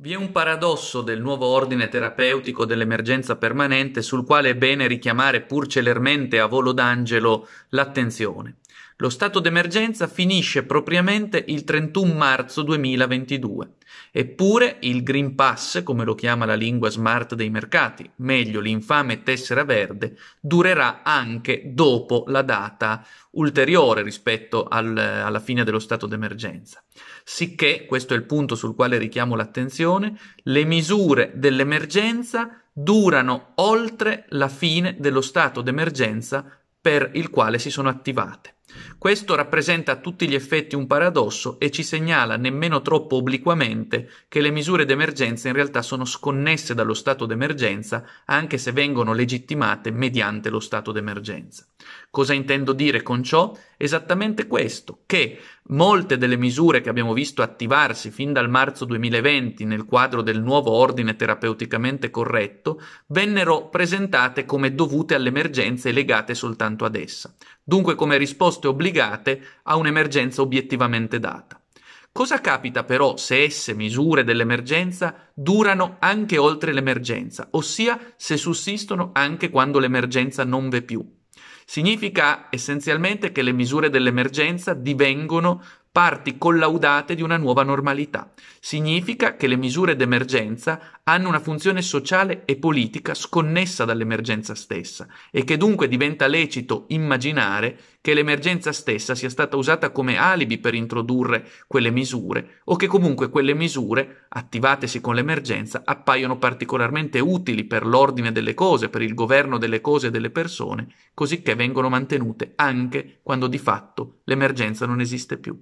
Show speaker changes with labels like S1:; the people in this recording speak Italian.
S1: Vi è un paradosso del nuovo ordine terapeutico dell'emergenza permanente sul quale è bene richiamare pur celermente a volo d'angelo l'attenzione. Lo stato d'emergenza finisce propriamente il 31 marzo 2022. Eppure il Green Pass, come lo chiama la lingua smart dei mercati, meglio l'infame tessera verde, durerà anche dopo la data ulteriore rispetto al, alla fine dello stato d'emergenza. Sicché, questo è il punto sul quale richiamo l'attenzione, le misure dell'emergenza durano oltre la fine dello stato d'emergenza per il quale si sono attivate. Questo rappresenta a tutti gli effetti un paradosso e ci segnala nemmeno troppo obliquamente che le misure d'emergenza in realtà sono sconnesse dallo stato d'emergenza anche se vengono legittimate mediante lo stato d'emergenza. Cosa intendo dire con ciò? Esattamente questo, che molte delle misure che abbiamo visto attivarsi fin dal marzo 2020 nel quadro del nuovo ordine terapeuticamente corretto vennero presentate come dovute all'emergenza e legate soltanto ad essa dunque come risposte obbligate a un'emergenza obiettivamente data. Cosa capita però se esse, misure dell'emergenza, durano anche oltre l'emergenza, ossia se sussistono anche quando l'emergenza non v'è più? Significa essenzialmente che le misure dell'emergenza divengono parti collaudate di una nuova normalità. Significa che le misure d'emergenza hanno una funzione sociale e politica sconnessa dall'emergenza stessa e che dunque diventa lecito immaginare che l'emergenza stessa sia stata usata come alibi per introdurre quelle misure o che comunque quelle misure, attivatesi con l'emergenza, appaiono particolarmente utili per l'ordine delle cose, per il governo delle cose e delle persone, cosicché vengono mantenute anche quando di fatto l'emergenza non esiste più.